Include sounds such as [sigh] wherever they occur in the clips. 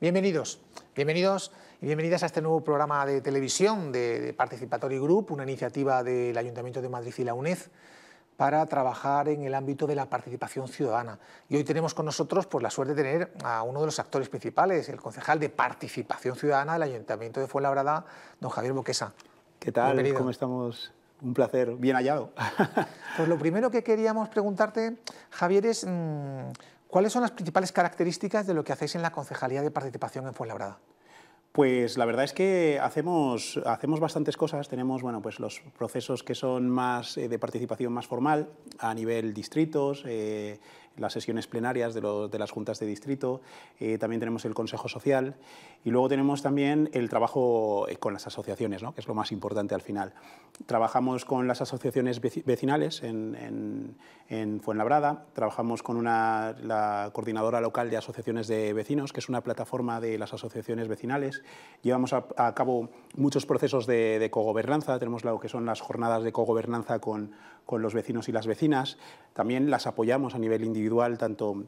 Bienvenidos, bienvenidos y bienvenidas a este nuevo programa de televisión de, Participatory Group, una iniciativa del Ayuntamiento de Madrid y la UNED para trabajar en el ámbito de la participación ciudadana. Y hoy tenemos con nosotros pues, la suerte de tener a uno de los actores principales, el concejal de Participación Ciudadana del Ayuntamiento de Fuenlabrada, don Javier Boquesa. ¿Qué tal? ¿Cómo estamos? Un placer, bien hallado. pues lo primero que queríamos preguntarte, Javier, es mm, ¿Cuáles son las principales características de lo que hacéis en la Concejalía de Participación en Fuenlabrada? Pues la verdad es que hacemos, hacemos bastantes cosas. Tenemos bueno, pues los procesos que son más eh, de participación más formal a nivel distritos, eh, las sesiones plenarias de, de las juntas de distrito, eh, también tenemos el Consejo Social y luego tenemos también el trabajo eh, con las asociaciones, que es lo más importante al final. Trabajamos con las asociaciones vecinales en, en, en Fuenlabrada, trabajamos con una, la coordinadora local de asociaciones de vecinos, que es una plataforma de las asociaciones vecinales. Llevamos a, cabo muchos procesos de, de cogobernanza, tenemos lo que son las jornadas de cogobernanza con, con los vecinos y las vecinas, también las apoyamos a nivel individual tanto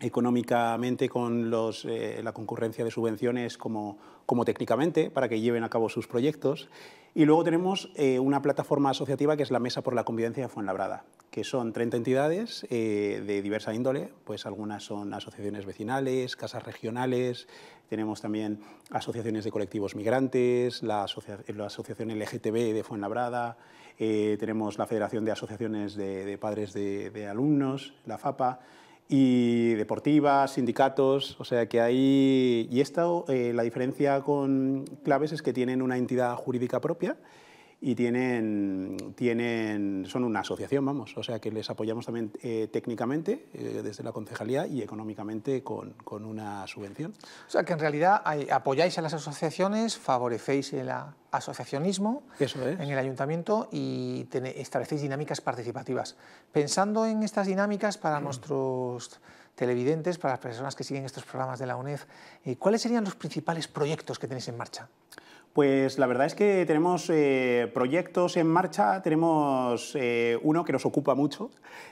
económicamente con los, eh, la concurrencia de subvenciones como, como técnicamente, para que lleven a cabo sus proyectos. Y luego tenemos eh, una plataforma asociativa que es la Mesa por la Convivencia de Fuenlabrada, que son 30 entidades eh, de diversa índole, pues algunas son asociaciones vecinales, casas regionales, tenemos también asociaciones de colectivos migrantes, la, asociación LGTB de Fuenlabrada, eh, tenemos la Federación de Asociaciones de, Padres de Alumnos, la FAPA, y deportivas, sindicatos, o sea que hay... Y esta, eh, la diferencia con Claves es que tienen una entidad jurídica propia y tienen, tienen, son una asociación, vamos, o sea que les apoyamos también eh, técnicamente eh, desde la concejalía y económicamente con, una subvención. O sea que en realidad apoyáis a las asociaciones, favorecéis el asociacionismo en el ayuntamiento y establecéis dinámicas participativas. Pensando en estas dinámicas para mm. nuestros televidentes, para las personas que siguen estos programas de la UNED, eh, ¿cuáles serían los principales proyectos que tenéis en marcha? Pues la verdad es que tenemos eh, proyectos en marcha, tenemos eh, uno que nos ocupa mucho,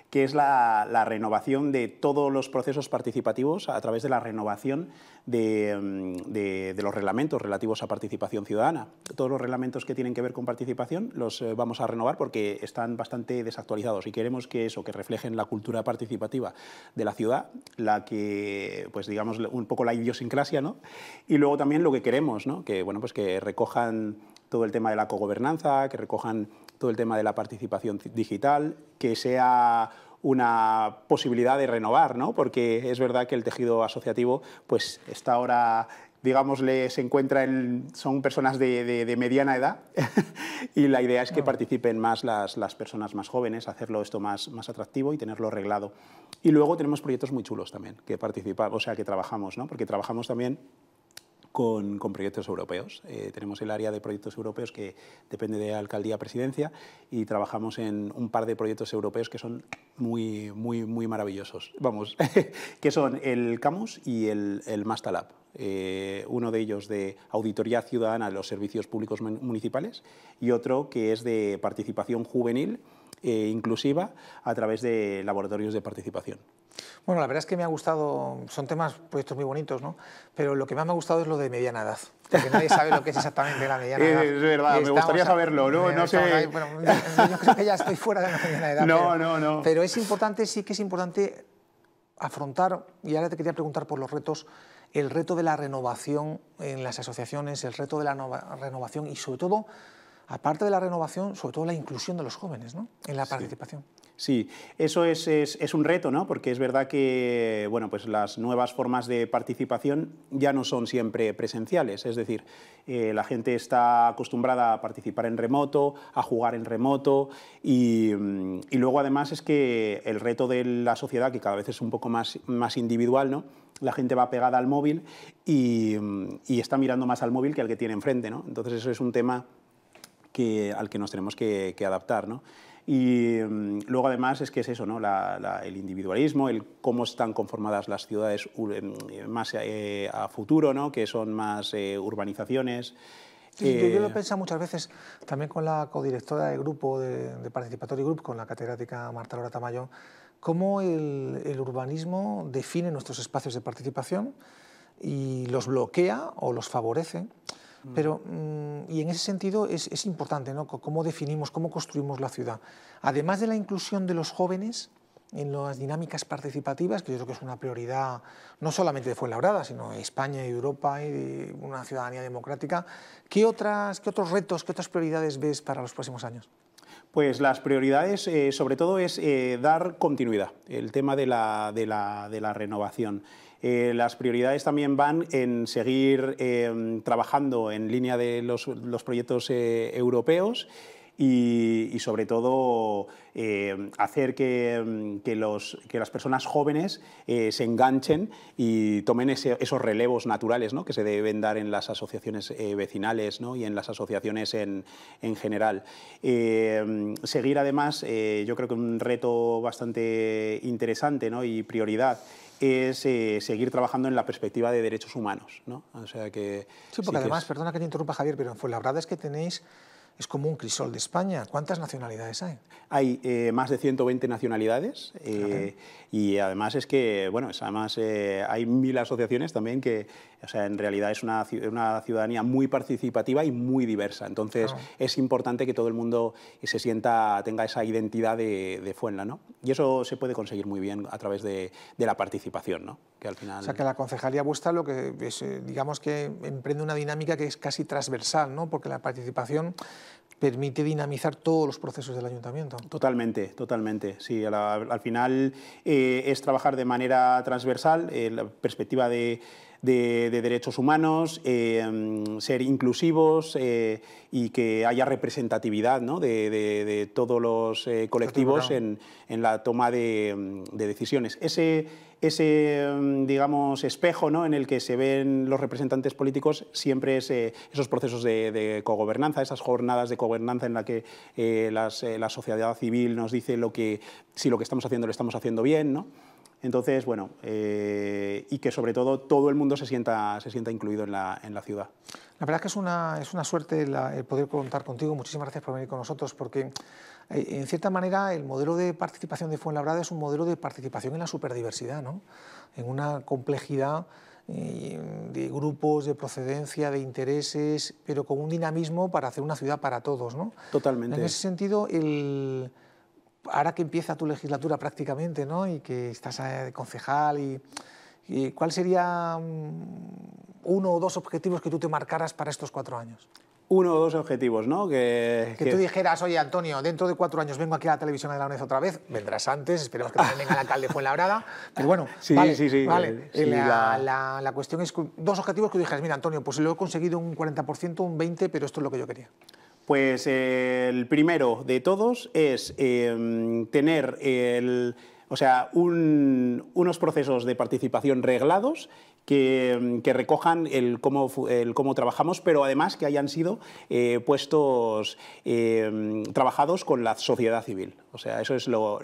que es la, renovación de todos los procesos participativos a través de la renovación mm, de, los reglamentos relativos a participación ciudadana. Todos los reglamentos que tienen que ver con participación los eh, vamos a renovar porque están bastante desactualizados y queremos que eso, que reflejen la cultura participativa de la ciudad, la que, pues digamos, un poco la idiosincrasia, ¿no? Y luego también lo que queremos, ¿no? Que, bueno, pues que recojan todo el tema de la cogobernanza, que recojan todo el tema de la participación digital, que sea una posibilidad de renovar, ¿no? porque es verdad que el tejido asociativo pues, está ahora digamos, se encuentra en, son personas de, mediana edad [laughs] y la idea es que participen más las, las, personas más jóvenes, hacerlo esto más, más atractivo y tenerlo arreglado. Y luego tenemos proyectos muy chulos también que participar, o sea, que trabajamos, ¿no? porque trabajamos también con, proyectos europeos. Eh, tenemos el área de proyectos europeos que depende de Alcaldía-Presidencia y trabajamos en un par de proyectos europeos que son muy, muy, muy maravillosos. Vamos, [laughs] que son el Camus y el, el Mastalab. Eh, uno de ellos de auditoría ciudadana de los servicios públicos municipales y otro que es de participación juvenil eh, inclusiva a través de laboratorios de participación. Bueno, la verdad es que me ha gustado, son temas, proyectos muy bonitos, ¿no? Pero lo que más me ha gustado es lo de mediana edad. Porque nadie sabe lo que es exactamente la mediana [laughs] edad. Es verdad, me gustaría saberlo, ¿no? No sé. bueno, yo creo que ya estoy fuera de la mediana edad. [laughs] No, no, no. Pero es importante, sí que es importante afrontar, y ahora te quería preguntar por los retos, el reto de la renovación en las asociaciones, el reto de la renovación y sobre todo aparte de la renovación, sobre todo la inclusión de los jóvenes ¿no? en la participación. Sí, eso es, un reto, ¿no? Porque es verdad que, bueno, pues las nuevas formas de participación ya no son siempre presenciales. Es decir, eh, la gente está acostumbrada a participar en remoto, a jugar en remoto mm, y, luego además es que el reto de la sociedad, que cada vez es un poco más, individual, ¿no? La gente va pegada al móvil mm, y, está mirando más al móvil que al que tiene enfrente, ¿no? Entonces eso es un tema al que nos tenemos que, adaptar. ¿no? Y mm, luego además es que es eso, ¿no? el individualismo, el cómo están conformadas las ciudades más eh, a futuro, ¿no? que son más eh, urbanizaciones. y yo, lo he eh, pensado muchas veces, también con la codirectora del grupo de, Participatory Group, con la catedrática Marta Laura Tamayo, cómo el, el, urbanismo define nuestros espacios de participación y los bloquea o los favorece. Mm. Pero, mm, y en ese sentido es, importante, ¿no? Cómo definimos, cómo construimos la ciudad. Además de la inclusión de los jóvenes, en las dinámicas participativas, que yo creo que es una prioridad no solamente de Fuenlabrada, sino de España y Europa y de una ciudadanía democrática. ¿Qué, otras, ¿Qué otros retos, qué otras prioridades ves para los próximos años? Pues las prioridades, eh, sobre todo, es eh, dar continuidad, el tema de la renovación. Eh, las prioridades también van en seguir eh, trabajando en línea de los, proyectos eh, europeos y, sobre todo eh, hacer mm, que, los, que, las personas jóvenes eh, se enganchen y tomen esos relevos naturales que se deben dar en las asociaciones eh, vecinales y en las asociaciones en, general. seguir además, yo creo que un reto bastante interesante y prioridad es seguir trabajando en la perspectiva de derechos humanos. sea que, sí, porque además, perdona que te interrumpa Javier, pero la verdad es que tenéis es como un crisol de España. ¿Cuántas nacionalidades hay? Hay eh, más de 120 nacionalidades eh, y además es que, bueno, además eh, hay mil asociaciones también que, o sea, en realidad es una, ciudadanía muy participativa y muy diversa. Entonces es importante que todo el mundo se sienta, tenga esa identidad de, de Fuenla, ¿no? Y eso se puede conseguir muy bien a través de, de la participación, ¿no? O sea, que la concejalía vuestra lo que es, eh, digamos que emprende una dinámica que es casi transversal, ¿no? Porque la participación permite dinamizar todos los procesos del ayuntamiento. Totalmente, totalmente. Sí, al, final eh, es trabajar de manera transversal. Eh, la perspectiva de de, derechos humanos, eh, ser inclusivos eh, y que haya representatividad de, todos los eh, colectivos en, la toma de, decisiones. Ese, ese mm, digamos, espejo ¿no? en el que se ven los representantes políticos siempre es esos procesos de, de, cogobernanza, esas jornadas de cogobernanza en la que la sociedad civil nos dice lo que, si lo que estamos haciendo lo estamos haciendo bien. ¿no? Entonces, bueno, eh, y que sobre todo todo el mundo se sienta, se sienta incluido en la, en la ciudad. La verdad es que es una, es una suerte el poder contar contigo. Muchísimas gracias por venir con nosotros porque... Eh, en cierta manera, el modelo de participación de Fuenlabrada es un modelo de participación en la superdiversidad, ¿no? en una complejidad eh, de grupos, de procedencia, de intereses, pero con un dinamismo para hacer una ciudad para todos. ¿no? Totalmente. En ese sentido, el, ahora que empieza tu legislatura prácticamente, ¿no? Y que estás eh, de concejal y, ¿cuál sería mm, uno o dos objetivos que tú te marcaras para estos cuatro años? uno o dos objetivos, ¿no? Que, que, tú dijeras, oye, Antonio, dentro de cuatro años vengo aquí a la televisión de la UNED otra vez, vendrás antes, esperemos que también venga el alcalde Fuenlabrada, pero bueno, vale, sí, sí, vale. Eh, la, la, cuestión es, dos objetivos que tú dijeras, mira, Antonio, pues lo he conseguido un 40%, un 20%, pero esto es lo que yo quería. Pues eh, el primero de todos es em, tener el, o sea, unos procesos de participación reglados Mm, que, recojan el cómo, el cómo, trabajamos, pero además que hayan sido eh, puestos eh, mm, trabajados con la sociedad civil. O sea, eso es lo,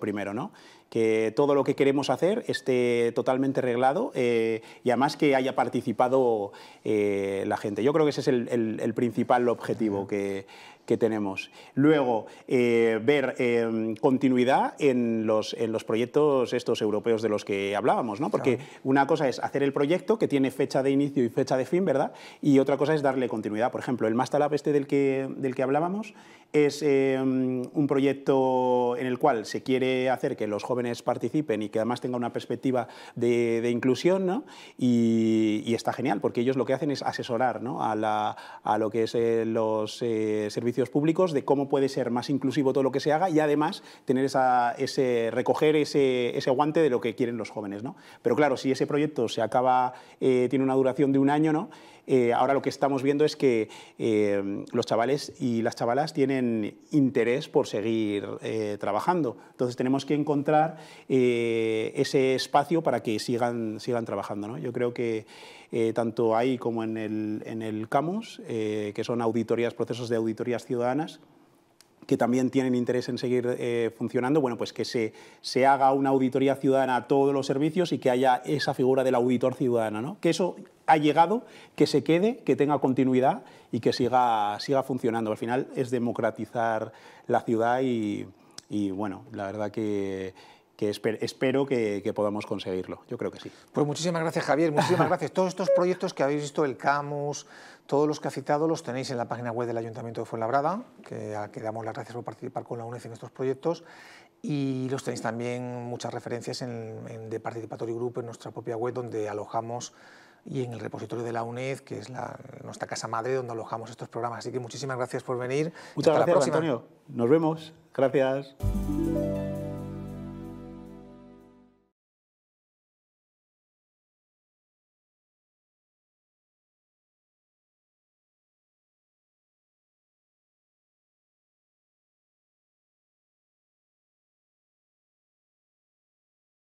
primero, ¿no? que todo lo que queremos hacer esté totalmente reglado eh, y además que haya participado la gente. Yo creo que ese es el, el principal objetivo, que que tenemos. Luego, eh, ver eh, continuidad en los, en los proyectos estos europeos de los que hablábamos, ¿no? Porque una cosa es hacer el proyecto que tiene fecha de inicio y fecha de fin, ¿verdad? Y otra cosa es darle continuidad. Por ejemplo, el Master Lab este del que, del que hablábamos, es em, un proyecto en el cual se quiere hacer que los jóvenes participen y que además tenga una perspectiva de, inclusión, ¿no? y, está genial, porque ellos lo que hacen es asesorar a, lo que es eh, los eh, servicios públicos de cómo puede ser más inclusivo todo lo que se haga y además tener esa, ese, recoger ese, ese, guante de lo que quieren los jóvenes. Pero claro, si ese proyecto se acaba, eh, tiene una duración de un año, ¿no? Eh, ahora lo que estamos viendo es que eh, los chavales y las chavalas tienen interés por seguir eh, trabajando. Entonces tenemos que encontrar ese espacio para que sigan, trabajando. Yo creo que tanto ahí como en el, en CAMUS, que son auditorías, procesos de auditorías ciudadanas, que también tienen interés en seguir eh, funcionando, bueno, pues que se, se, haga una auditoría ciudadana a todos los servicios y que haya esa figura del auditor ciudadano, Que eso ha llegado, que se quede, que tenga continuidad y que siga, siga funcionando. Al final es democratizar la ciudad y, y bueno, la verdad que que espero que, podamos conseguirlo. Yo creo que sí. Pues muchísimas gracias, Javier. Muchísimas gracias. Todos estos proyectos que habéis visto, el CAMUS, todos los que ha citado, los tenéis en la página web del Ayuntamiento de Fuenlabrada, que, a damos las gracias por participar con la UNED en estos proyectos. Y los tenéis también muchas referencias en, en de Participatory Group, en nuestra propia web, donde alojamos y en el repositorio de la UNED, que es la, nuestra casa madre donde alojamos estos programas. Así que muchísimas gracias por venir. Muchas gracias, Antonio. Nos vemos. Gracias.